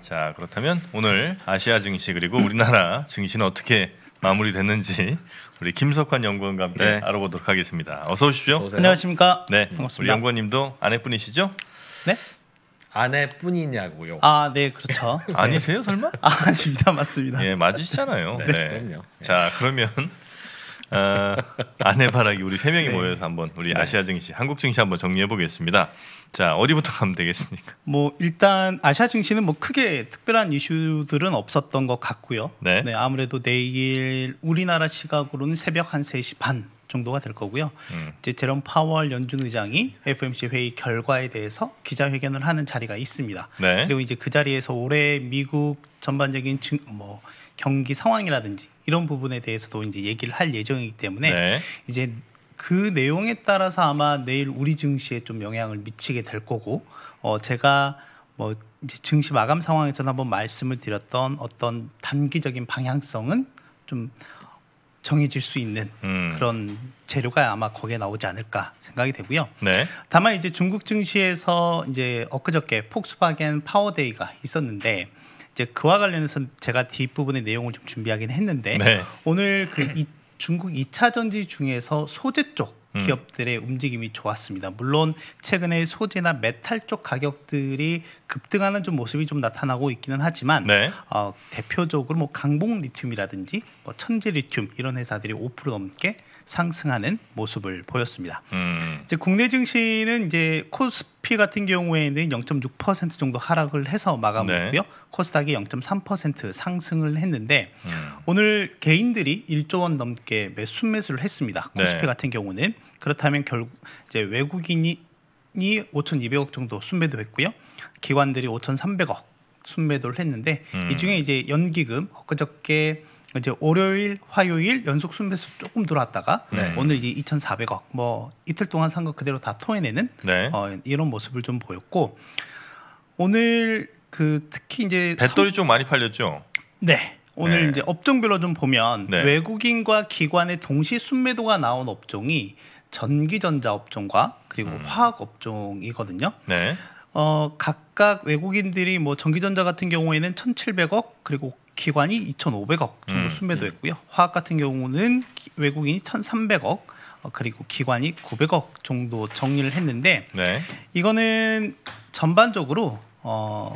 자 그렇다면 오늘 아시아 증시 그리고 우리나라 증시는 어떻게 마무리됐는지 우리 김석환 연구원과 함께 네. 알아보도록 하겠습니다. 어서 오십시오. 어서 안녕하십니까. 네, 반갑습니다. 우리 연구원님도 아내분이시죠? 네. 아내뿐이냐고요? 아, 네, 그렇죠. 아니세요, 설마? 아, 아닙니다, 맞습니다. 예, 맞으시잖아요. 네, 네. 자, 그러면 어, 아내바라기 우리 세 명이 네. 모여서 한번 우리 네. 아시아 증시, 한국 증시 한번 정리해 보겠습니다. 자 어디부터 가면 되겠습니까? 뭐 일단 아시아 증시는 뭐 크게 특별한 이슈들은 없었던 것 같고요. 네. 네 아무래도 내일 우리나라 시각으로는 새벽 한세시반 정도가 될 거고요. 음. 이제 제롬 파월 연준 의장이 FOMC 회의 결과에 대해서 기자회견을 하는 자리가 있습니다. 네. 그리고 이제 그 자리에서 올해 미국 전반적인 증, 뭐 경기 상황이라든지 이런 부분에 대해서도 이제 얘기를 할 예정이기 때문에 네. 이제 그 내용에 따라서 아마 내일 우리 증시에 좀 영향을 미치게 될 거고 어 제가 뭐 이제 증시 마감 상황에서는 한번 말씀을 드렸던 어떤 단기적인 방향성은 좀 정해질 수 있는 음. 그런 재료가 아마 거기에 나오지 않을까 생각이 되고요. 네. 다만 이제 중국 증시에서 이제 엊그저께 폭스바겐 파워데이가 있었는데 이제 그와 관련해서 제가 뒷부분의 내용을 좀 준비하긴 했는데 네. 오늘 그 이, 중국 2차 전지 중에서 소재 쪽 음. 기업들의 움직임이 좋았습니다. 물론 최근에 소재나 메탈 쪽 가격들이 급등하는 좀 모습이 좀 나타나고 있기는 하지만 네. 어, 대표적으로 뭐 강봉 리튬이라든지 뭐 천재 리튬 이런 회사들이 5% 넘게 상승하는 모습을 보였습니다. 음. 이제 국내 증시는 이제 코스피 같은 경우에는 0.6% 정도 하락을 해서 마감했고요. 네. 코스닥이 0.3% 상승을 했는데 음. 오늘 개인들이 1조 원 넘게 매수 매수를 했습니다. 코스피 네. 같은 경우는 그렇다면 결국 이제 외국인이 이 5,200억 정도 순매도 했고요. 기관들이 5,300억 순매도를 했는데 음. 이 중에 이제 연기금 엊그저께 이제 월요일, 화요일 연속 순매수 조금 들어왔다가 네. 오늘 이제 2,400억 뭐 이틀 동안 산거 그대로 다 토해내는 네. 어, 이런 모습을 좀 보였고 오늘 그 특히 이제 배터리 성... 좀 많이 팔렸죠. 네. 오늘 네. 이제 업종별로 좀 보면 네. 외국인과 기관의 동시 순매도가 나온 업종이 전기전자 업종과 그리고 음. 화학 업종이거든요. 네. 어, 각각 외국인들이 뭐 전기전자 같은 경우에는 1,700억 그리고 기관이 2,500억 정도 음. 순매도했고요. 음. 화학 같은 경우는 외국인이 1,300억 어, 그리고 기관이 900억 정도 정리를 했는데 네. 이거는 전반적으로 어,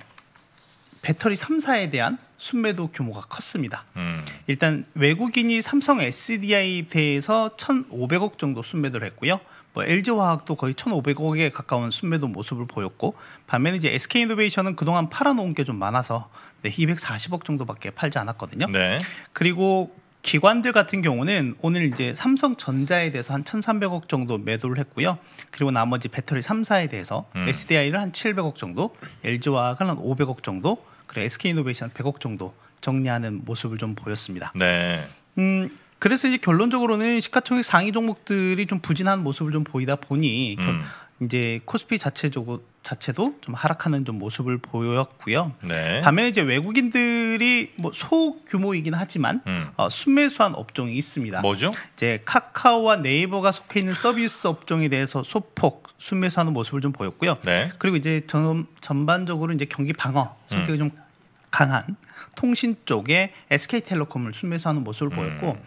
배터리 3사에 대한 순매도 규모가 컸습니다. 음. 일단 외국인이 삼성 SDI 대해서 1,500억 정도 순매도를 했고요. 뭐 LG화학도 거의 1,500억에 가까운 순매도 모습을 보였고 반면에 이제 SK이노베이션은 그동안 팔아놓은 게 좀 많아서 네, 240억 정도밖에 팔지 않았거든요. 네. 그리고 기관들 같은 경우는 오늘 이제 삼성전자에 대해서 한 1,300억 정도 매도를 했고요. 그리고 나머지 배터리 3사에 대해서 음. SDI를 한 700억 정도, LG화학을 한 500억 정도, 그래 SK 이노베이션 100억 정도 정리하는 모습을 좀 보였습니다. 네. 음, 그래서 이제 결론적으로는 시가총액 상위 종목들이 좀 부진한 모습을 좀 보이다 보니 음. 이제 코스피 자체적으로 자체도 좀 하락하는 좀 모습을 보였고요. 네. 반면에 이제 외국인들이 뭐 소규모이긴 하지만 음. 어, 순매수한 업종이 있습니다. 뭐죠? 이제 카카오와 네이버가 속해 있는 서비스 업종에 대해서 소폭 순매수하는 모습을 좀 보였고요. 네. 그리고 이제 전, 전반적으로 이제 경기 방어 성격이 음. 좀 강한 통신 쪽에 SK텔레콤을 순매수하는 모습을 음. 보였고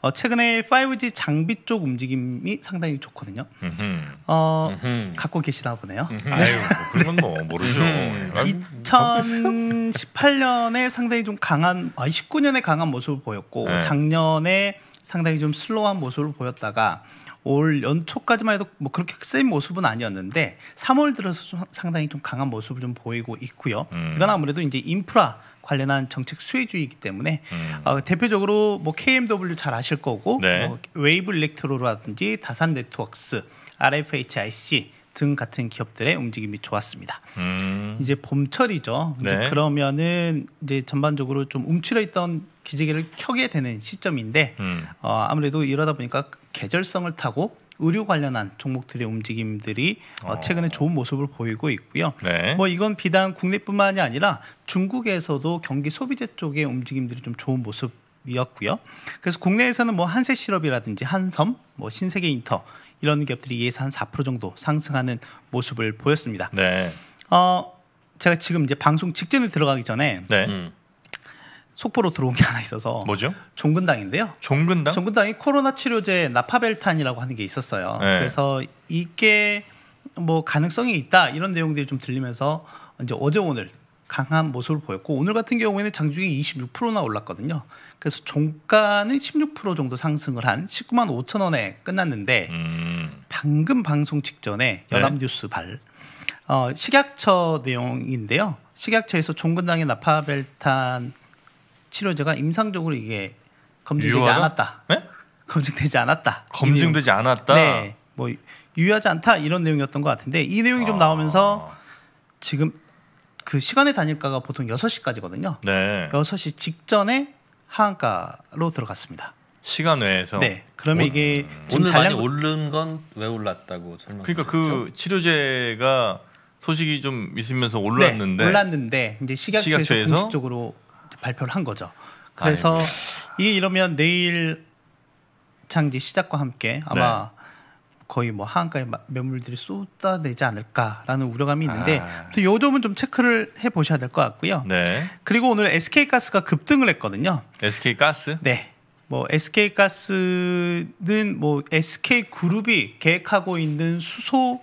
어, 최근에 5G 장비 쪽 움직임이 상당히 좋거든요. 어, 갖고 계시나 보네요. 음, 네. 아유, 그건 뭐 모르죠. 2018년에 음. 뭐 상당히 좀 강한, 아, 19년에 강한 모습을 보였고 네. 작년에 상당히 좀 슬로우한 모습을 보였다가 올 연초까지만 해도 뭐 그렇게 센 모습은 아니었는데 3월 들어서 좀 상당히 좀 강한 모습을 좀 보이고 있고요. 음. 이건 아무래도 이제 인프라 관련한 정책 수혜주의이기 때문에 음. 어, 대표적으로 뭐 KMW 잘 아실 거고 네. 뭐 웨이브 일렉트로라든지 다산 네트웍스, RFHIC 등 같은 기업들의 움직임이 좋았습니다. 음. 이제 봄철이죠. 이제 네. 그러면은 이제 전반적으로 좀움츠러 있던 기지개를 켜게 되는 시점인데 음. 어, 아무래도 이러다 보니까 계절성을 타고 의료 관련한 종목들의 움직임들이 어, 어. 최근에 좋은 모습을 보이고 있고요. 네. 뭐 이건 비단 국내뿐만이 아니라 중국에서도 경기 소비재 쪽의 움직임들이 좀 좋은 모습 이었고요. 그래서 국내에서는 뭐 한세 시럽이라든지 한섬, 뭐 신세계 인터 이런 기업들이 예산 4% 정도 상승하는 모습을 보였습니다. 네. 어, 제가 지금 이제 방송 직전에 들어가기 전에 네. 음. 속보로 들어온 게 하나 있어서 뭐죠? 종근당인데요. 종근당? 종근당이 코로나 치료제 나파벨탄이라고 하는 게 있었어요. 네. 그래서 이게 뭐 가능성이 있다 이런 내용들이 좀 들리면서 이제 어제 오늘 강한 모습을 보였고 오늘 같은 경우에는 장중이 26%나 올랐거든요. 그래서 종가는 16% 정도 상승을 한 19만 5천 원에 끝났는데 음. 방금 방송 직전에 연합뉴스 네. 발 어, 식약처 내용인데요. 식약처에서 종근당의 나파벨탄 치료제가 임상적으로 이게 검증되지 유효하다? 않았다. 네? 검증되지 않았다. 검증되지 않았다. 네, 뭐 유효하지 않다 이런 내용이었던 것 같은데 이 내용이 좀 아. 나오면서 아. 지금 그시간에다닐까가 보통 6 시까지거든요 네. 6시 직전에 하한가로 들어갔습니다. 시간 외에서. 네. 그러면 오, 이게 음. 오늘 잔량... 많이 오른 건 왜 올랐다고 설명. 그러니까 그 치료제가 소식이 좀 있으면서 네. 올랐는데 네, 올랐는데 이제 식약처에서, 식약처에서 공식적으로 발표를 한 거죠. 아, 그래서 아이고. 예. 이게 이러면 내일 장지 시작과 함께 아마 네. 거의 뭐하한가에 매물들이 쏟아내지 않을까라는 우려감이 있는데 아. 또 요점은 좀 체크를 해 보셔야 될 것 같고요. 네. 그리고 오늘 SK 가스가 급등을 했거든요. SK 가스? 네. 뭐 SK 가스는 뭐 SK 그룹이 계획하고 있는 수소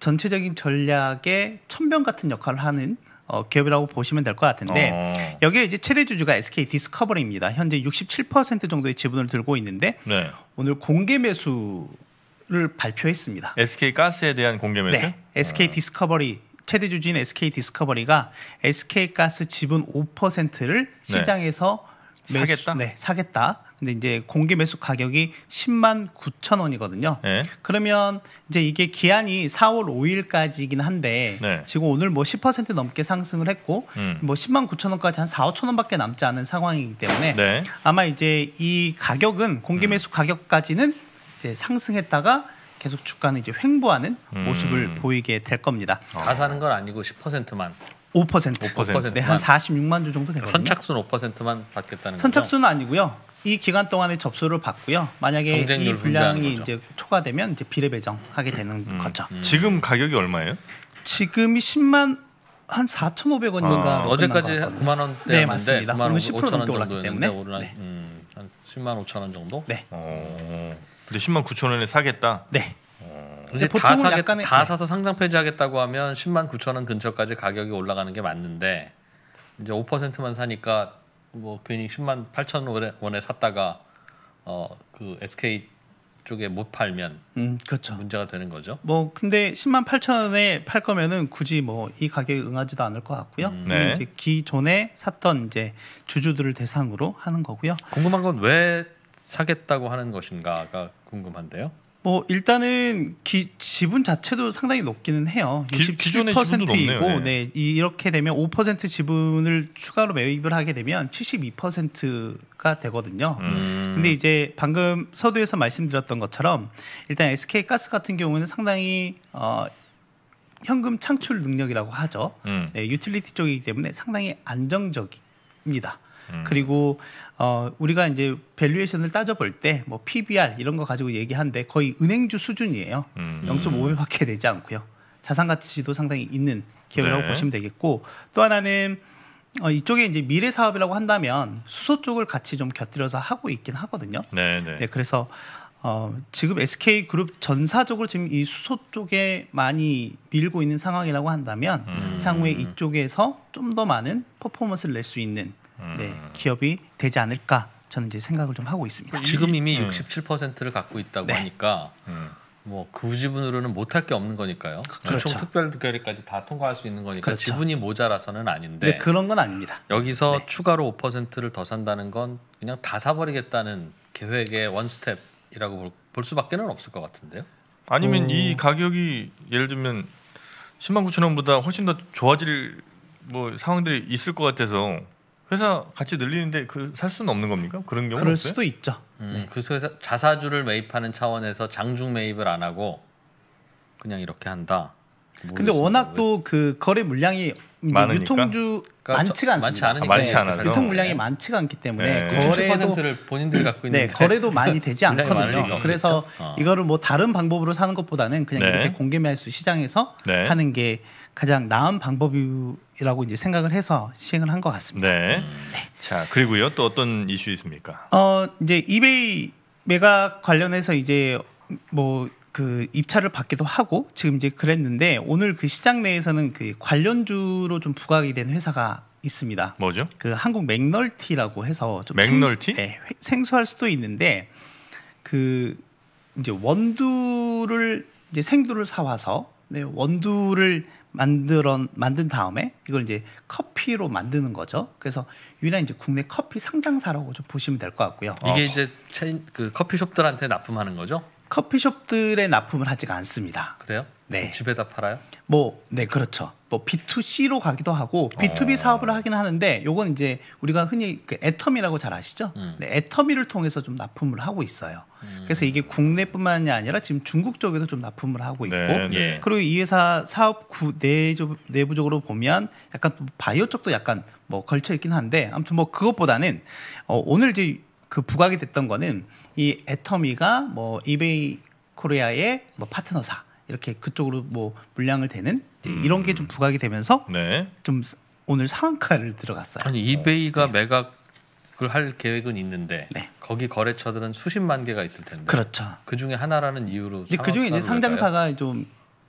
전체적인 전략의 천병 같은 역할을 하는 어, 기업이라고 보시면 될 것 같은데 어. 여기에 이제 최대 주주가 SK 디스커버리입니다. 현재 67% 정도의 지분을 들고 있는데 네. 오늘 공개 매수를 발표했습니다. SK 가스에 대한 공개 매수? 네. SK 디스커버리 어. 최대 주주인 SK 디스커버리가 SK 가스 지분 5%를 시장에서 네. 매수, 사겠다. 네, 사겠다. 근데 이제 공개 매수 가격이 10만 9천 원이거든요. 네. 그러면 이제 이게 기한이 4월 5일까지이긴 한데 네. 지금 오늘 뭐 10% 넘게 상승을 했고 음. 뭐 10만 9천 원까지 한 4, 5천 원밖에 남지 않은 상황이기 때문에 네. 아마 이제 이 가격은 공개 음. 매수 음. 가격까지는 이제 상승했다가 계속 주가는 이제 횡보하는 음. 모습을 보이게 될 겁니다. 다 사는 건 아니고 10%만. 5%. 5%. 네, 한 46만 아, 주 정도 되거든요. 선착순 5%만 받겠다는 선착순은 거죠? 아니고요. 이 기간 동안에 접수를 받고요. 만약에 이 분량이 이제 초과되면 이제 비례 배정하게 되는 음, 음. 거죠. 음. 지금 가격이 얼마예요? 지금이 10만 한 4,500원인가 아, 어제까지 9만 원대 네, 맞습니다. 9만 10% 5천 원 올랐기 때문에 오늘 네. 음, 한 10만 5천 원 정도? 네. 어. 근데 10만 9천 원에 사겠다. 네. 이제 보통 다, 사약간다 네. 사서 상장 폐지하겠다고 하면 10만 9천 원 근처까지 가격이 올라가는 게 맞는데 이제 5%만 사니까 뭐 괜히 10만 8천 원에 샀다가 어 그 SK 쪽에 못 팔면 음, 그렇죠. 문제가 되는 거죠. 뭐 근데 10만 8천 원에 팔 거면은 굳이 뭐 이 가격에 응하지도 않을 것 같고요. 음, 네. 이제 기존에 샀던 이제 주주들을 대상으로 하는 거고요. 궁금한 건 왜 사겠다고 하는 것인가가 궁금한데요. 뭐 일단은 기, 지분 자체도 상당히 높기는 해요. 67%이고 네. 네. 이렇게 되면 5% 지분을 추가로 매입을 하게 되면 72%가 되거든요. 음. 근데 이제 방금 서두에서 말씀드렸던 것처럼 일단 SK 가스 같은 경우는 상당히 어 현금 창출 능력이라고 하죠. 음. 네, 유틸리티 쪽이기 때문에 상당히 안정적입니다. 음. 그리고 어 우리가 이제 밸류에이션을 따져볼 때 뭐 PBR 이런 거 가지고 얘기한데 거의 은행주 수준이에요. 음. 0.5배밖에 되지 않고요. 자산 가치도 상당히 있는 기업이라고 네. 보시면 되겠고 또 하나는 어, 이쪽에 이제 미래 사업이라고 한다면 수소 쪽을 같이 좀 곁들여서 하고 있긴 하거든요. 네, 네. 네 그래서 어, 지금 SK 그룹 전사적으로 지금 이 수소 쪽에 많이 밀고 있는 상황이라고 한다면 음. 향후에 이쪽에서 좀 더 많은 퍼포먼스를 낼 수 있는 네, 음. 기업이 되지 않을까 저는 이제 생각을 좀 하고 있습니다. 그 지금 이미 음. 67%를 갖고 있다고 네. 하니까 음. 뭐그 지분으로는 못 할 게 없는 거니까요. 그 그렇죠. 특별결의까지 다 통과할 수 있는 거니까 그렇죠. 지분이 모자라서는 아닌데. 네, 그런 건 아닙니다. 여기서 네. 추가로 5%를 더 산다는 건 그냥 다 사버리겠다는 계획의 원스텝이라고 볼, 볼 수밖에 는 없을 것 같은데요. 아니면 음. 이 가격이 예를 들면 10만 9천 원보다 훨씬 더 좋아질 뭐 상황들이 있을 것 같아서 회사 같이 늘리는데 그 살 수는 없는 겁니까? 그런 경우 그럴 없어요? 수도 있죠. 음, 네. 그래서 자사주를 매입하는 차원에서 장중 매입을 안 하고 그냥 이렇게 한다. 근데 워낙 또그 거래 물량이 유통주 그러니까 많지가 않습니다. 많지 않으니까 아, 많지 네, 않아서. 유통 물량이 네. 많지가 않기 때문에 네. 거래도 본인들이 갖고 있는 네, 그 거래도 많이 되지 않거든요. 그래서 어. 이거를 뭐 다른 방법으로 사는 것보다는 그냥 네. 이렇게 공개매수 시장에서 네. 하는 게 가장 나은 방법이라고 이제 생각을 해서 시행을 한 것 같습니다. 네. 네. 자 그리고요 또 어떤 이슈 있습니까? 어 이제 이베이 매각 관련해서 이제 뭐 그 입찰을 받기도 하고 지금 이제 그랬는데 오늘 그 시장 내에서는 그 관련주로 좀 부각이 된 회사가 있습니다. 뭐죠? 그 한국 맥널티라고 해서 좀 맥널티? 생, 네, 생소할 수도 있는데 그 이제 원두를 이제 생두를 사 와서 네, 원두를 만들어 만든 다음에 이걸 이제 커피로 만드는 거죠. 그래서 유일한 이제 국내 커피 상장사라고 좀 보시면 될 것 같고요. 이게 이제 체인, 그 커피숍들한테 납품하는 거죠? 커피숍들에 납품을 하지가 않습니다. 그래요? 네. 집에다 팔아요? 뭐, 네, 그렇죠. 뭐 B2C로 가기도 하고 B2B 어. 사업을 하긴 하는데 요건 이제 우리가 흔히 그 애터미라고 잘 아시죠? 음. 네, 애터미를 통해서 좀 납품을 하고 있어요. 음. 그래서 이게 국내뿐만이 아니라 지금 중국 쪽에도 좀 납품을 하고 있고 네, 네. 그리고 이 회사 사업 구 내조, 내부적으로 보면 약간 바이오 쪽도 약간 뭐 걸쳐 있긴 한데 아무튼 뭐 그것보다는 어, 오늘 이제 그 부각이 됐던 거는 이 애터미가 뭐 이베이 코리아의 뭐 파트너사 이렇게 그쪽으로 뭐 물량을 대는 음. 이런 게 좀 부각이 되면서 네. 좀 오늘 상한가를 들어갔어요. 아니 이베이가 어, 네. 매각을 할 계획은 있는데 네. 거기 거래처들은 수십만 개가 있을 텐데. 그렇죠. 그 중에 하나라는 이유로. 이제 그 중에 이제 상장사가 좀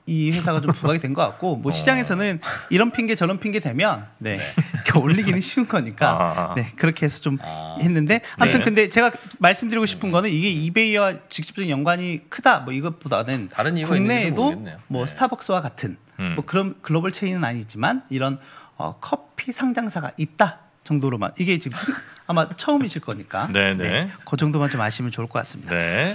이 회사가 좀 부각이 된 것 같고 뭐 어. 시장에서는 이런 핑계 저런 핑계 되면 네, 네. 올리기는 쉬운 거니까 아. 네 그렇게 해서 좀 아. 했는데 네. 아무튼 네. 근데 제가 말씀드리고 싶은 네. 거는 이게 이베이와 직접적인 연관이 크다 뭐 이것보다는 다른 국내에도 뭐 스타벅스와 같은 음. 뭐 그런 글로벌 체인은 아니지만 이런 어, 커피 상장사가 있다 정도로만 이게 지금 아마 처음이실 거니까 네네. 네. 네, 그 정도만 좀 아시면 좋을 것 같습니다. 네.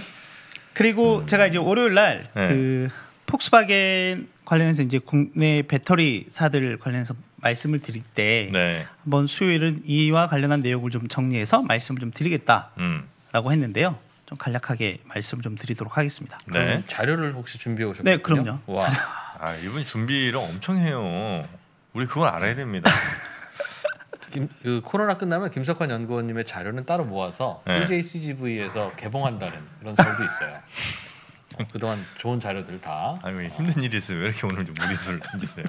그리고 음. 제가 이제 월요일 날그 네. 그 폭스바겐 관련해서 이제 국내 배터리사들 관련해서 말씀을 드릴 때 네. 한번 수요일은 이와 관련한 내용을 좀 정리해서 말씀을 좀 드리겠다라고 음. 했는데요. 좀 간략하게 말씀 좀 드리도록 하겠습니다. 네. 자료를 혹시 준비해 오셨나요? 네, 그럼요. 와. 아 이분 준비를 엄청 해요. 우리 그걸 알아야 됩니다. 김, 그 코로나 끝나면 김석환 연구원님의 자료는 따로 모아서 네. CJCGV에서 개봉한다는 그런 설도 있어요. 어, 그동안 좋은 자료들 다. 아니 힘든 일이 있으면 왜 이렇게 오늘 좀 무리수를 던지세요.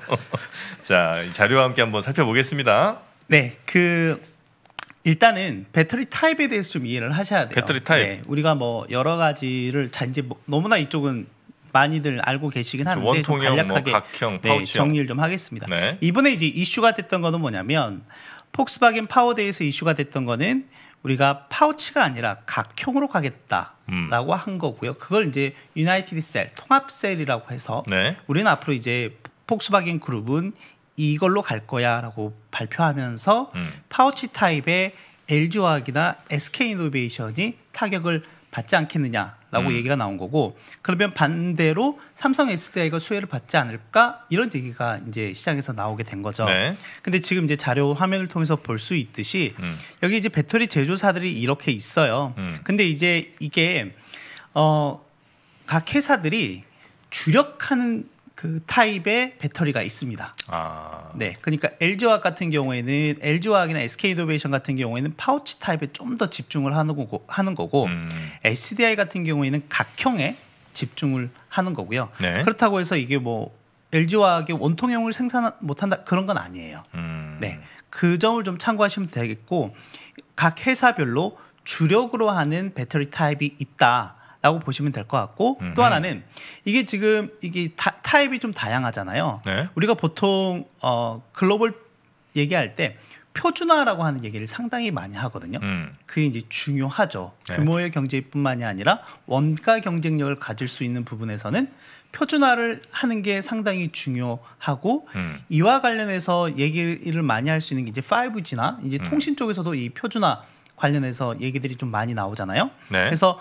자 자료와 함께 한번 살펴보겠습니다. 네, 그 일단은 배터리 타입에 대해서 좀 이해를 하셔야 돼요. 배터리 타입. 네, 우리가 뭐 여러 가지를 잔지 뭐, 너무나 이쪽은 많이들 알고 계시긴 그렇죠. 한데 그렇죠. 좀 뭐 간략하게 뭐 각형, 네, 정리를 좀 하겠습니다. 네. 이번에 이제 이슈가 됐던 거는 뭐냐면 폭스바겐 파워데이에서 이슈가 됐던 거는 우리가 파우치가 아니라 각형으로 가겠다라고 음. 한 거고요. 그걸 이제 유나이티드 셀, 통합셀이라고 해서 네. 우리는 앞으로 이제 폭스바겐 그룹은 이걸로 갈 거야라고 발표하면서 음. 파우치 타입의 LG화학이나 SK이노베이션이 타격을 받지 않겠느냐라고 음. 얘기가 나온 거고 그러면 반대로 삼성 SDI가 수혜를 받지 않을까 이런 얘기가 이제 시장에서 나오게 된 거죠. 네. 근데 지금 이제 자료 화면을 통해서 볼 수 있듯이 음. 여기 이제 배터리 제조사들이 이렇게 있어요. 음. 근데 이제 이게 어각 회사들이 주력하는 그 타입의 배터리가 있습니다. 아. 네, 그러니까 LG화학 같은 경우에는 LG화학이나 SK이노베이션 같은 경우에는 파우치 타입에 좀 더 집중을 하는 거고, 하는 거고 음. SDI 같은 경우에는 각형에 집중을 하는 거고요. 네. 그렇다고 해서 이게 뭐 LG화학이 원통형을 생산 못한다 그런 건 아니에요. 음. 네, 그 점을 좀 참고하시면 되겠고 각 회사별로 주력으로 하는 배터리 타입이 있다. 라고 보시면 될 것 같고 음. 또 하나는 이게 지금 이게 타, 타입이 좀 다양하잖아요. 네. 우리가 보통 어, 글로벌 얘기할 때 표준화라고 하는 얘기를 상당히 많이 하거든요. 음. 그게 이제 중요하죠. 네. 규모의 경제뿐만이 아니라 원가 경쟁력을 가질 수 있는 부분에서는 표준화를 하는 게 상당히 중요하고 음. 이와 관련해서 얘기를 많이 할 수 있는 게 이제 5G나 이제 음. 통신 쪽에서도 이 표준화 관련해서 얘기들이 좀 많이 나오잖아요. 네. 그래서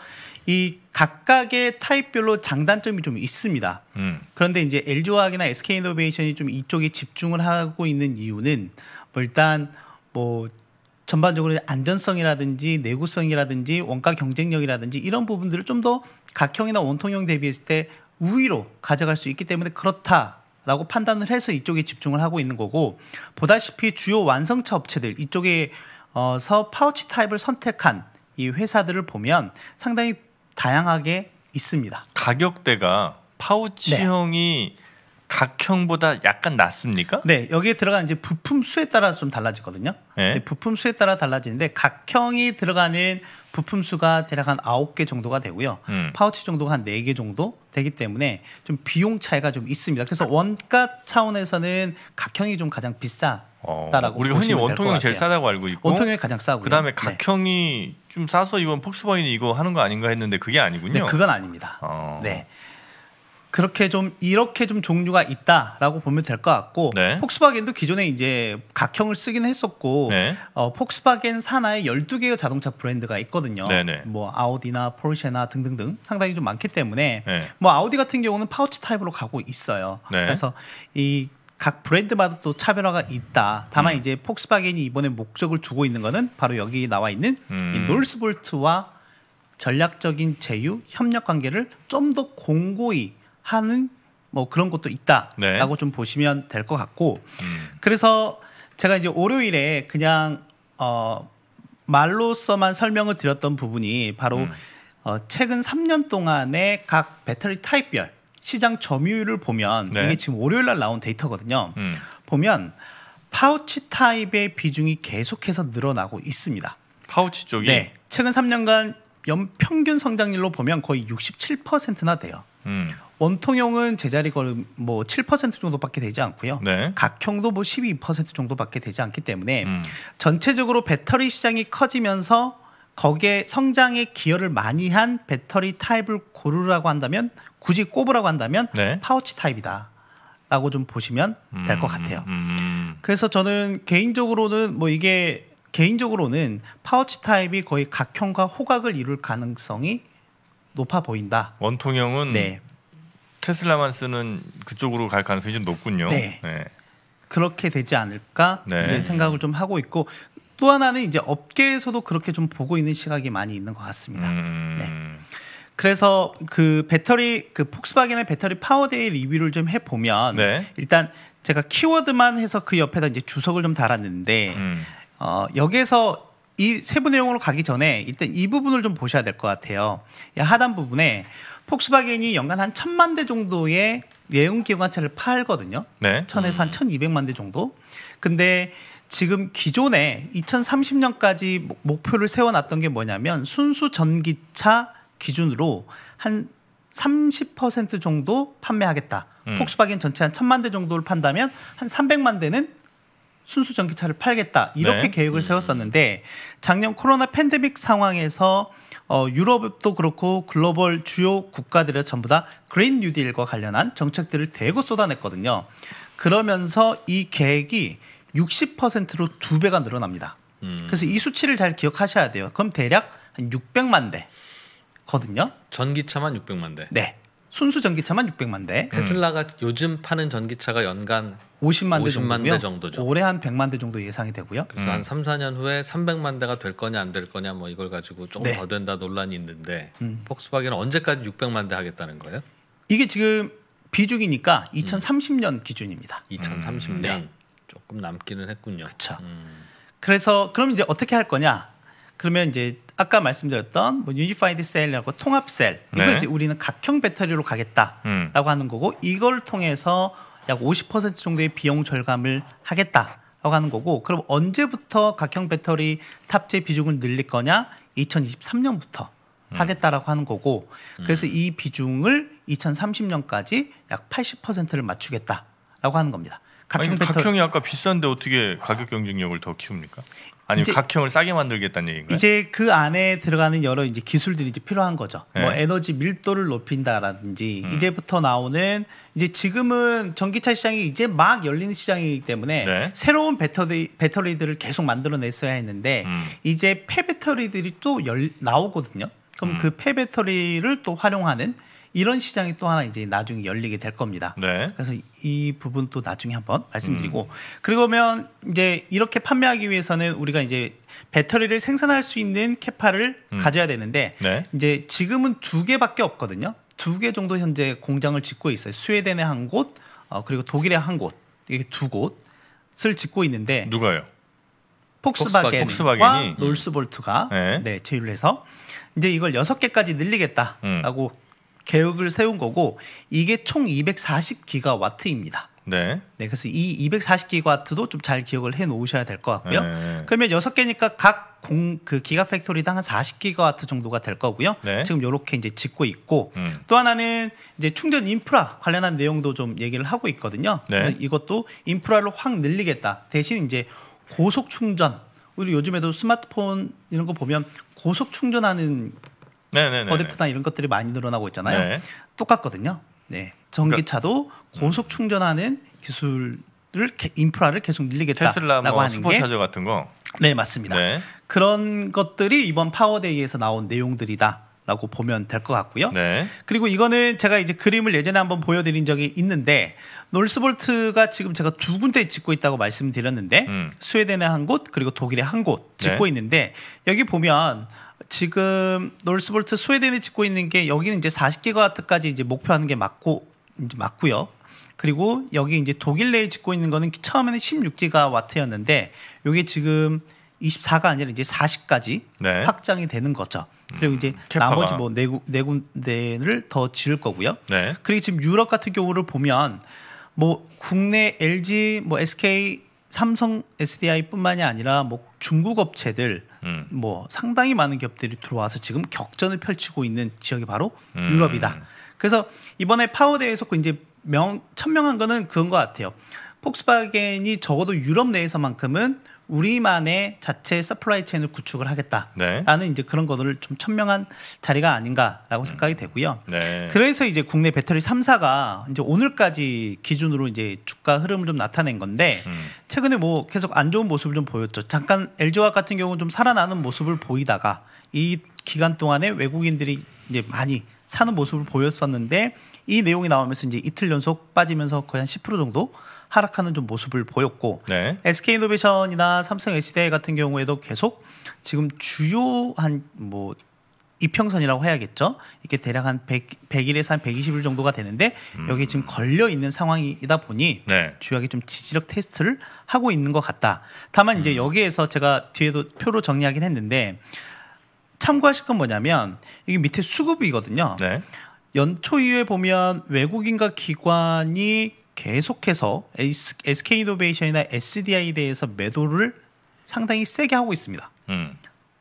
이 각각의 타입별로 장단점이 좀 있습니다. 음. 그런데 이제 LG화학이나 SK이노베이션이 좀 이쪽에 집중을 하고 있는 이유는 뭐 일단 뭐 전반적으로 안전성이라든지 내구성이라든지 원가 경쟁력이라든지 이런 부분들을 좀 더 각형이나 원통형 대비했을 때 우위로 가져갈 수 있기 때문에 그렇다. 라고 판단을 해서 이쪽에 집중을 하고 있는 거고 보다시피 주요 완성차 업체들 이쪽에서 어, 파우치 타입을 선택한 이 회사들을 보면 상당히 다양하게 있습니다. 가격대가 파우치형이 네. 각형보다 약간 낮습니까? 네, 여기에 들어간 이제 부품 수에 따라 좀 달라지거든요. 네? 부품 수에 따라 달라지는데 각형이 들어가는 부품 수가 대략 한 아홉 개 정도가 되고요. 음. 파우치 정도가 한 네 개 정도 되기 때문에 좀 비용 차이가 좀 있습니다. 그래서 원가 차원에서는 각형이 좀 가장 비싸 싸다라고 어, 우리 흔히 원통형이 제일 싸다고 알고 있고 원통형이 가장 싸고 그다음에 네. 각형이 네. 좀 싸서 이번 폭스바인이 이거 하는 거 아닌가 했는데 그게 아니군요. 네, 그건 아닙니다. 어. 네. 그렇게 좀 이렇게 좀 종류가 있다라고 보면 될 것 같고 네. 폭스바겐도 기존에 이제 각형을 쓰긴 했었고 네. 어, 폭스바겐 산하에 12개의 자동차 브랜드가 있거든요. 네네. 네. 뭐 아우디나 포르쉐나 등등등 상당히 좀 많기 때문에 네. 뭐 아우디 같은 경우는 파우치 타입으로 가고 있어요. 네. 그래서 이각 브랜드마다 또 차별화가 있다. 다만 음. 이제 폭스바겐이 이번에 목적을 두고 있는 것은 바로 여기 나와 있는 음. 이 놀스볼트와 전략적인 제휴 협력 관계를 좀 더 공고히 하는 뭐 그런 것도 있다라고 네. 좀 보시면 될 것 같고 음. 그래서 제가 이제 월요일에 그냥 어 말로서만 설명을 드렸던 부분이 바로 음. 어 최근 3년 동안의 각 배터리 타입별 시장 점유율을 보면 네. 이게 지금 월요일 날 나온 데이터거든요. 음. 보면 파우치 타입의 비중이 계속해서 늘어나고 있습니다. 파우치 쪽이 네. 최근 3년간 연 평균 성장률로 보면 거의 67%나 돼요. 음. 원통형은 제자리 걸음 뭐7% 정도밖에 되지 않고요. 네. 각형도 뭐 12% 정도밖에 되지 않기 때문에 음. 전체적으로 배터리 시장이 커지면서 거기에 성장에 기여를 많이 한 배터리 타입을 고르라고 한다면 굳이 꼽으라고 한다면 네. 파우치 타입이다. 라고 좀 보시면 될 것 같아요. 음, 음, 음. 그래서 저는 개인적으로는 뭐 이게 개인적으로는 파우치 타입이 거의 각형과 호각을 이룰 가능성이 높아 보인다. 원통형은 네. 테슬라만 쓰는 그쪽으로 갈 가능성이 좀 높군요. 네. 네. 그렇게 되지 않을까 네. 이제 생각을 좀 하고 있고 또 하나는 이제 업계에서도 그렇게 좀 보고 있는 시각이 많이 있는 것 같습니다. 음... 네. 그래서 그 배터리 그 폭스바겐의 배터리 파워데이 리뷰를 좀 해보면 네. 일단 제가 키워드만 해서 그 옆에다 이제 주석을 좀 달았는데 음. 어, 여기에서 이 세부 내용으로 가기 전에 일단 이 부분을 좀 보셔야 될 것 같아요. 하단 부분에 폭스바겐이 연간 한 천만 대 정도의 내용 기관차를 팔거든요. 네. 천에서 한 1,200만 음. 대 정도. 근데 지금 기존에 2030년까지 목표를 세워놨던 게 뭐냐면 순수 전기차 기준으로 한 30% 정도 판매하겠다. 음. 폭스바겐 전체 한 천만 대 정도를 판다면 한 300만 대는 순수 전기차를 팔겠다. 이렇게 네. 계획을 음. 세웠었는데 작년 코로나 팬데믹 상황에서 어, 유럽도 그렇고 글로벌 주요 국가들의 전부 다 그린 뉴딜과 관련한 정책들을 대거 쏟아냈거든요. 그러면서 이 계획이 60%로 두 배가 늘어납니다. 음. 그래서 이 수치를 잘 기억하셔야 돼요. 그럼 대략 한 600만 대거든요. 전기차만 600만 대. 네. 순수 전기차만 600만 대. 테슬라가 음. 요즘 파는 전기차가 연간 50만 대, 50만 대 정도죠. 올해 한 100만 대 정도 예상이 되고요. 그래서 음. 한 3, 4년 후에 300만 대가 될 거냐 안 될 거냐 뭐 이걸 가지고 조금 네. 더 된다 논란이 있는데 음. 폭스바겐은 언제까지 600만 대 하겠다는 거예요? 이게 지금 비중이니까 2030년 음. 기준입니다. 2030년 음. 네. 조금 남기는 했군요. 그렇죠. 그래서 그럼 이제 어떻게 할 거냐? 그러면 이제 아까 말씀드렸던 뭐 유니파이드 셀이라고 통합 셀 이걸 네. 이제 우리는 각형 배터리로 가겠다라고 음. 하는 거고 이걸 통해서 약 50% 정도의 비용 절감을 하겠다. 라고 하는 거고 그럼 언제부터 각형 배터리 탑재 비중을 늘릴 거냐 2023년부터 음. 하겠다라고 하는 거고 음. 그래서 음. 이 비중을 2030년까지 약 80%를 맞추겠다라고 하는 겁니다. 각형 아니, 배터리. 각형이 아까 비싼데 어떻게 가격 경쟁력을 더 키웁니까? 아니면 각형을 싸게 만들겠다는 얘기인가요? 이제 그 안에 들어가는 여러 이제 기술들이 이제 필요한 거죠. 네. 뭐 에너지 밀도를 높인다라든지 음. 이제부터 나오는 이제 지금은 전기차 시장이 이제 막 열리는 시장이기 때문에 네. 새로운 배터리 배터리들을 계속 만들어냈어야 했는데 음. 이제 폐 배터리들이 또 열, 나오거든요. 그럼 음. 그폐 배터리를 또 활용하는 이런 시장이 또 하나 이제 나중에 열리게 될 겁니다. 네. 그래서 이 부분도 나중에 한번 말씀드리고 음. 그러면 이제 이렇게 판매하기 위해서는 우리가 이제 배터리를 생산할 수 있는 캐파를 음. 가져야 되는데 네. 이제 지금은 두 개밖에 없거든요. 두 개 정도 현재 공장을 짓고 있어요. 스웨덴의한 곳, 어, 그리고 독일의한 곳, 이게 두 곳을 짓고 있는데 누가요? 폭스바겐과 폭스바겐이? 음. 롤스볼트가 네. 네, 제휴를 해서 이제 이걸 6 개까지 늘리겠다라고 음. 계획을 세운 거고 이게 총 240기가와트입니다. 네. 네. 그래서 이 240기가와트도 좀 잘 기억을 해 놓으셔야 될 것 같고요. 네. 그러면 6 개니까 각 공 그 기가 팩토리당 한 40기가와트 정도가 될 거고요. 네. 지금 이렇게 이제 짓고 있고 음. 또 하나는 이제 충전 인프라 관련한 내용도 좀 얘기를 하고 있거든요. 네. 이것도 인프라를 확 늘리겠다. 대신 이제 고속 충전 우리 요즘에도 스마트폰 이런 거 보면 고속 충전하는 버네네네나 이런 것들이 많이 늘어나고 있잖아요. 네. 똑같거든요. 네. 전기차도 그러니까, 고속 음. 충전하는 기술을 인프라를 계속 늘리겠다라고 뭐 하는 슈퍼차저 게 같은 거. 네, 맞습니다. 네. 그런 것들이 이번 파워데이에서 나온 내용들이다. 라고 보면 될 것 같고요. 네. 그리고 이거는 제가 이제 그림을 예전에 한번 보여드린 적이 있는데 놀스볼트가 지금 제가 두 군데 짓고 있다고 말씀드렸는데 음. 스웨덴의 한 곳 그리고 독일의 한곳 네. 짓고 네. 있는데 여기 보면 지금 놀스볼트 스웨덴이 짓고 있는 게 여기는 이제 40기가와트까지 이제 목표하는 게 맞고 이제 맞고요. 그리고 여기 이제 독일 내에 짓고 있는 거는 처음에는 16기가와트였는데 이게 지금 24가 아니라 이제 40까지 네. 확장이 되는 거죠. 그리고 음, 이제 캐파가. 나머지 뭐네 네 군데를 더 지을 거고요. 네. 그리고 지금 유럽 같은 경우를 보면 뭐 국내 LG, 뭐 SK 삼성 SDI뿐만이 아니라 뭐 중국 업체들 음. 뭐 상당히 많은 기업들이 들어와서 지금 격전을 펼치고 있는 지역이 바로 음. 유럽이다. 그래서 이번에 파워대회에서 그 이제 명 천명한 거는 그런 것 같아요. 폭스바겐이 적어도 유럽 내에서만큼은 우리만의 자체 서플라이 체인을 구축을 네. 하겠다라는 네. 이제 그런 것들을 좀 천명한 자리가 아닌가라고 음. 생각이 되고요. 네. 그래서 이제 국내 배터리 3사가 이제 오늘까지 기준으로 이제 주가 흐름을 좀 나타낸 건데 음. 최근에 뭐 계속 안 좋은 모습을 좀 보였죠. 잠깐 l g 화 같은 경우는 좀 살아나는 모습을 보이다가 이 기간 동안에 외국인들이 이제 많이 사는 모습을 보였었는데 이 내용이 나오면서 이제 이틀 연속 빠지면서 거의 한 10% 정도 하락하는 좀 모습을 보였고 네. SK이노베이션이나 삼성 SDI 같은 경우에도 계속 지금 주요한 뭐 이평선이라고 해야겠죠. 이게 대략 한 100, 100일에서 한 120일 정도가 되는데 음. 여기 지금 걸려 있는 상황이다 보니 네. 주요하게 좀 지지력 테스트를 하고 있는 것 같다. 다만 음. 이제 여기에서 제가 뒤에도 표로 정리하긴 했는데 참고하실 건 뭐냐면 이게 밑에 수급이거든요. 네. 연초 이후에 보면 외국인과 기관이 계속해서 SK이노베이션이나 SDI에 대해서 매도를 상당히 세게 하고 있습니다. 음.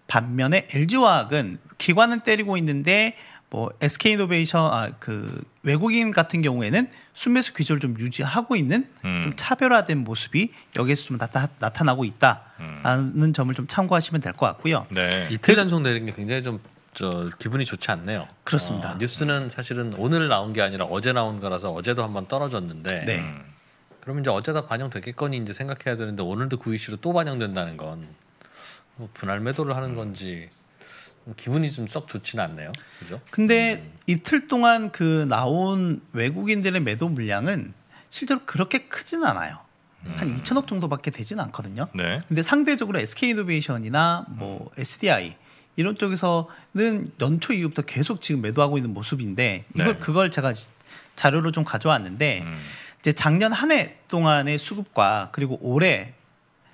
반면에 LG화학은 기관은 때리고 있는데 뭐 SK이노베이션 아, 그 외국인 같은 경우에는 순매수 기조를 좀 유지하고 있는 음. 좀 차별화된 모습이 여기에서 좀 나타, 나고 있다라는 음. 점을 좀 참고하시면 될 것 같고요. 네. 이틀 연속 내린 게 굉장히 좀저 기분이 좋지 않네요. 그렇습니다. 어, 뉴스는 사실은 오늘 나온 게 아니라 어제 나온 거라서 어제도 한번 떨어졌는데. 네. 그럼 이제 어제다 반영됐겠거니 이제 생각해야 되는데 오늘도 그 이슈로 또 반영된다는 건 뭐 분할 매도를 하는 건지 기분이 좀 썩 좋지는 않네요. 그죠? 근데 음. 이틀 동안 그 나온 외국인들의 매도 물량은 실제로 그렇게 크진 않아요. 음. 한 2천억 정도밖에 되진 않거든요. 네. 근데 상대적으로 SK이노베이션이나 뭐 음. SDI 이런 쪽에서는 연초 이후부터 계속 지금 매도하고 있는 모습인데 이걸 네. 그걸 제가 자료로 좀 가져왔는데 음. 이제 작년 한 해 동안의 수급과 그리고 올해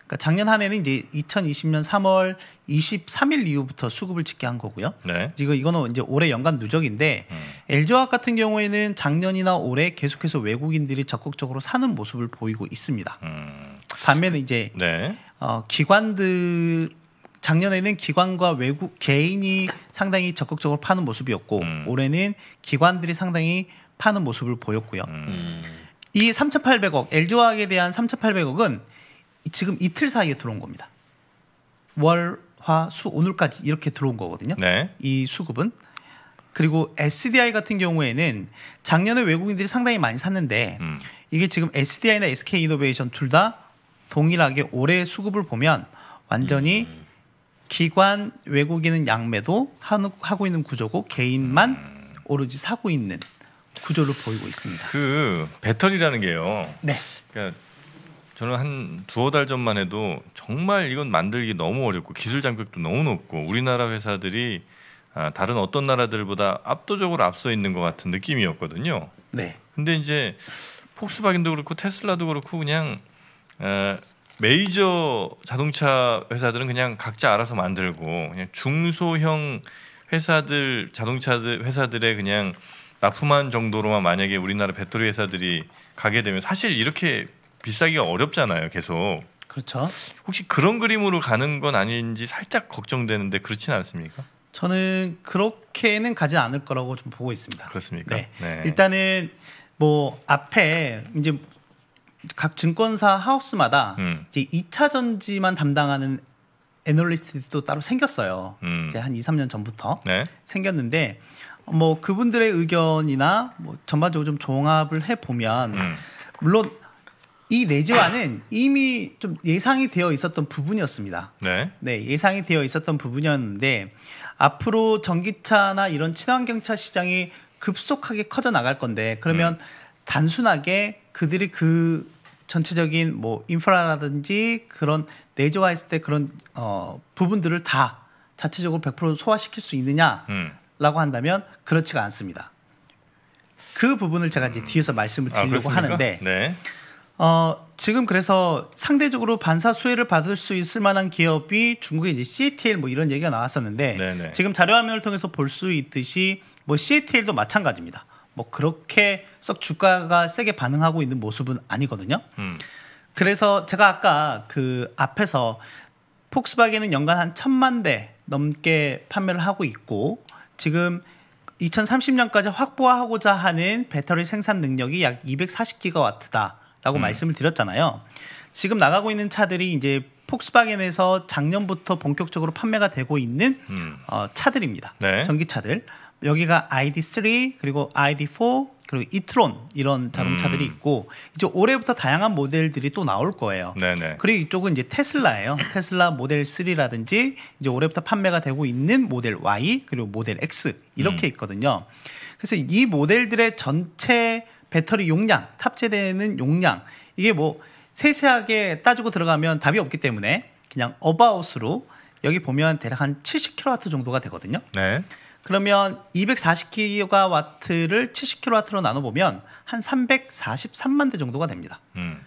그러니까 작년 한 해는 이제 2020년 3월 23일 이후부터 수급을 집계한 거고요. 네. 지금 이거는 이제 올해 연간 누적인데 음. LG화학 같은 경우에는 작년이나 올해 계속해서 외국인들이 적극적으로 사는 모습을 보이고 있습니다. 음. 반면에 이제 네. 어, 기관들 작년에는 기관과 외국 개인이 상당히 적극적으로 파는 모습이었고 음. 올해는 기관들이 상당히 파는 모습을 보였고요. 음. 음. 이 3,800억 LG화학에 대한 3,800억은 지금 이틀 사이에 들어온 겁니다. 월, 화, 수 오늘까지 이렇게 들어온 거거든요. 네. 이 수급은 그리고 SDI 같은 경우에는 작년에 외국인들이 상당히 많이 샀는데 음. 이게 지금 SDI나 SK 이노베이션 둘 다 동일하게 올해 수급을 보면 완전히 음. 기관 외국인은 양매도 하고 있는 구조고 개인만 음. 오로지 사고 있는 구조를 보이고 있습니다. 그 배터리라는 게요. 네. 그러니까 저는 한 두어 달 전만 해도 정말 이건 만들기 너무 어렵고 기술 장벽도 너무 높고 우리나라 회사들이 아, 다른 어떤 나라들보다 압도적으로 앞서 있는 것 같은 느낌이었거든요. 네. 근데 이제 폭스바겐도 그렇고 테슬라도 그렇고 그냥 메이저 자동차 회사들은 그냥 각자 알아서 만들고 그냥 중소형 회사들 자동차 회사들의 그냥 납품한 정도로만 만약에 우리나라 배터리 회사들이 가게 되면 사실 이렇게 비싸기가 어렵잖아요. 계속. 그렇죠. 혹시 그런 그림으로 가는 건 아닌지 살짝 걱정되는데 그렇진 않습니까? 저는 그렇게는 가지 않을 거라고 좀 보고 있습니다. 그렇습니까? 네. 네. 일단은 뭐 앞에 이제 각 증권사 하우스마다 음. 이제 2차 전지만 담당하는 애널리스트도 따로 생겼어요. 음. 이제 한 2, 3년 전부터 네. 생겼는데 뭐 그분들의 의견이나 뭐 전반적으로 좀 종합을 해 보면 음. 물론 이 내재화는 이미 좀 예상이 되어 있었던 부분이었습니다. 네. 네, 예상이 되어 있었던 부분이었는데 앞으로 전기차나 이런 친환경차 시장이 급속하게 커져 나갈 건데 그러면 음. 단순하게 그들이 그 전체적인 뭐 인프라라든지 그런 내재화했을 때 그런 어 부분들을 다 자체적으로 100% 소화시킬 수 있느냐라고 음. 한다면 그렇지가 않습니다. 그 부분을 제가 이제 음. 뒤에서 말씀을 아, 드리려고 아, 하는데 네. 어, 지금 그래서 상대적으로 반사 수혜를 받을 수 있을 만한 기업이 중국의 이제 CATL 뭐 이런 얘기가 나왔었는데 네네. 네. 지금 자료 화면을 통해서 볼 수 있듯이 뭐 CATL도 마찬가지입니다. 뭐 그렇게 썩 주가가 세게 반응하고 있는 모습은 아니거든요. 음. 그래서 제가 아까 그 앞에서 폭스바겐은 연간 한 천만 대 넘게 판매를 하고 있고 지금 2030년까지 확보하고자 하는 배터리 생산 능력이 약 240기가와트다라고 음. 말씀을 드렸잖아요. 지금 나가고 있는 차들이 이제 폭스바겐에서 작년부터 본격적으로 판매가 되고 있는 음. 어, 차들입니다. 네. 전기차들. 여기가 ID3 그리고 ID4 그리고 이트론 이런 자동차들이 음. 있고 이제 올해부터 다양한 모델들이 또 나올 거예요. 네네. 그리고 이쪽은 이제 테슬라예요. 테슬라 모델 3라든지 이제 올해부터 판매가 되고 있는 모델 Y 그리고 모델 X 이렇게 음. 있거든요. 그래서 이 모델들의 전체 배터리 용량, 탑재되는 용량 이게 뭐 세세하게 따지고 들어가면 답이 없기 때문에 그냥 어바웃으로 여기 보면 대략 한 70kW 정도가 되거든요. 네. 그러면 240kW를 70kW로 나눠보면 한 343만 대 정도가 됩니다. 음.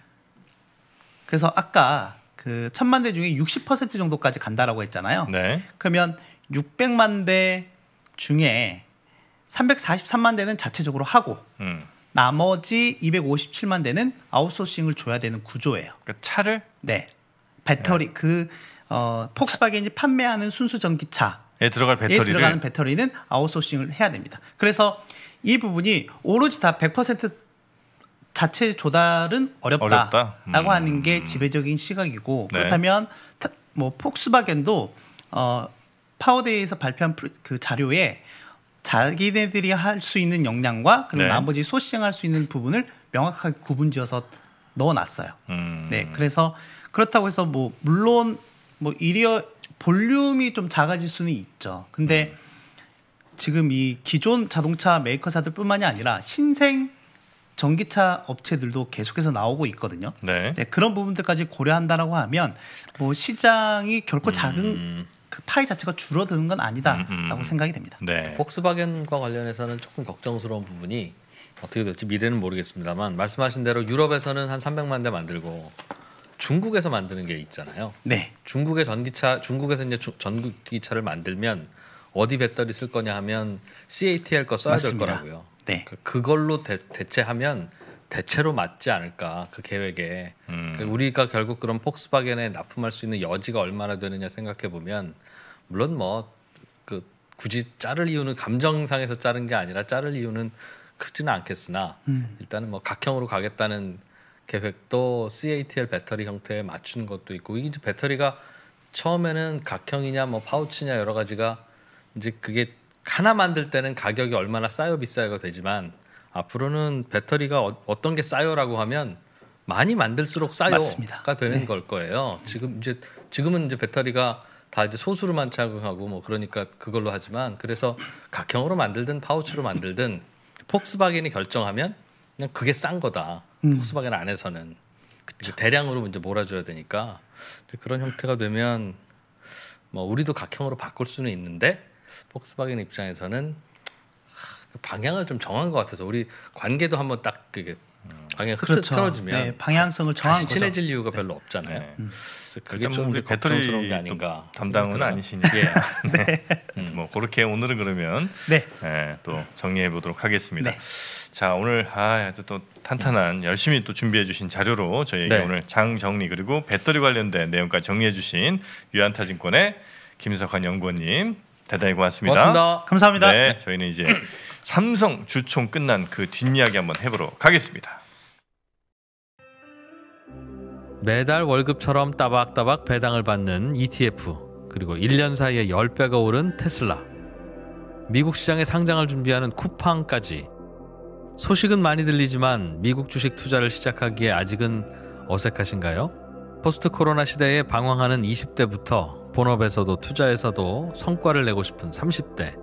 그래서 아까 그1 0 0 0만대 중에 60% 정도까지 간다라고 했잖아요. 네. 그러면 600만 대 중에 343만 대는 자체적으로 하고 음. 나머지 257만 대는 아웃소싱을 줘야 되는 구조예요. 그러니까 차를? 네. 배터리 네. 그 어, 폭스바겐이 판매하는 순수 전기차 에 예, 들어갈 예, 배터리를. 들어가는 배터리는 아웃소싱을 해야 됩니다. 그래서 이 부분이 오로지 다 100% 자체 조달은 어렵다라고 어렵다? 음. 하는 게 지배적인 시각이고 네. 그렇다면 뭐 폭스바겐도 어 파워데이에서 발표한 그 자료에 자기네들이 할 수 있는 역량과 그리고 네. 나머지 소싱할 수 있는 부분을 명확하게 구분지어서 넣어놨어요. 음. 네, 그래서 그렇다고 해서 뭐 물론 뭐 이리어 볼륨이 좀 작아질 수는 있죠. 근데 음. 지금 이 기존 자동차 메이커사들뿐만이 아니라 신생 전기차 업체들도 계속해서 나오고 있거든요. 네. 네, 그런 부분들까지 고려한다라고 하면 뭐 시장이 결코 작은 음. 그 파이 자체가 줄어드는 건 아니다라고 음, 음. 생각이 됩니다. 네. 폭스바겐과 관련해서는 조금 걱정스러운 부분이 어떻게 될지 미래는 모르겠습니다만 말씀하신 대로 유럽에서는 한 300만 대 만들고 중국에서 만드는 게 있잖아요. 네. 중국의 전기차 중국에서 이제 전기차를 만들면 어디 배터리 쓸 거냐 하면 CATL 거 써야 맞습니다. 될 거라고요. 네. 그, 그걸로 대, 체하면 대체로 맞지 않을까 그 계획에 음. 그러니까 우리가 결국 그런 폭스바겐에 납품할 수 있는 여지가 얼마나 되느냐 생각해 보면 물론 뭐 그 굳이 자를 이유는 감정상에서 자른 게 아니라 자를 이유는 크지는 않겠으나 음. 일단은 뭐 각형으로 가겠다는 계획도 CATL 배터리 형태에 맞춘 것도 있고 이게 배터리가 처음에는 각형이냐 뭐 파우치냐 여러 가지가 이제 그게 하나 만들 때는 가격이 얼마나 싸요 비싸요가 되지만 앞으로는 배터리가 어, 떤게 싸요라고 하면 많이 만들수록 싸요가 되는 네. 걸 거예요. 지금 이제 지금은 이제 배터리가 다 이제 소수로만 착용하고 뭐 그러니까 그걸로 하지만 그래서 각형으로 만들든 파우치로 만들든 폭스바겐이 결정하면 그냥 그게 싼 거다. 음. 폭스바겐 안에서는 그쵸. 대량으로 이제 몰아줘야 되니까 그런 형태가 되면 뭐 우리도 각형으로 바꿀 수는 있는데 폭스바겐 입장에서는 그 방향을 좀 정한 것 같아서 우리 관계도 한번 딱 그게 방향 흐트 그렇죠. 네, 방향성을 정한 거죠. 친해질 이유가 네. 별로 없잖아요. 네. 음. 그게 좀 우리 배터리 게 아닌가 담당은 아니시니까 예. 네. 음. 뭐 그렇게 오늘은 그러면 네. 예, 또 정리해 보도록 하겠습니다. 네. 자 오늘 아또 탄탄한 열심히 또 준비해 주신 자료로 저희에 네. 오늘 장 정리 그리고 배터리 관련된 내용까지 정리해 주신 유한타증권의 김석환 연구원님 대단히 고맙습니다. 고맙습니다. 감사합니다. 네, 네. 저희는 이제 삼성 주총 끝난 그 뒷이야기 한번 해보러 가겠습니다. 매달 월급처럼 따박따박 배당을 받는 ETF 그리고 1년 사이에 10배가 오른 테슬라 미국 시장에 상장을 준비하는 쿠팡까지 소식은 많이 들리지만 미국 주식 투자를 시작하기에 아직은 어색하신가요? 포스트 코로나 시대에 방황하는 20대부터 본업에서도 투자에서도 성과를 내고 싶은 30대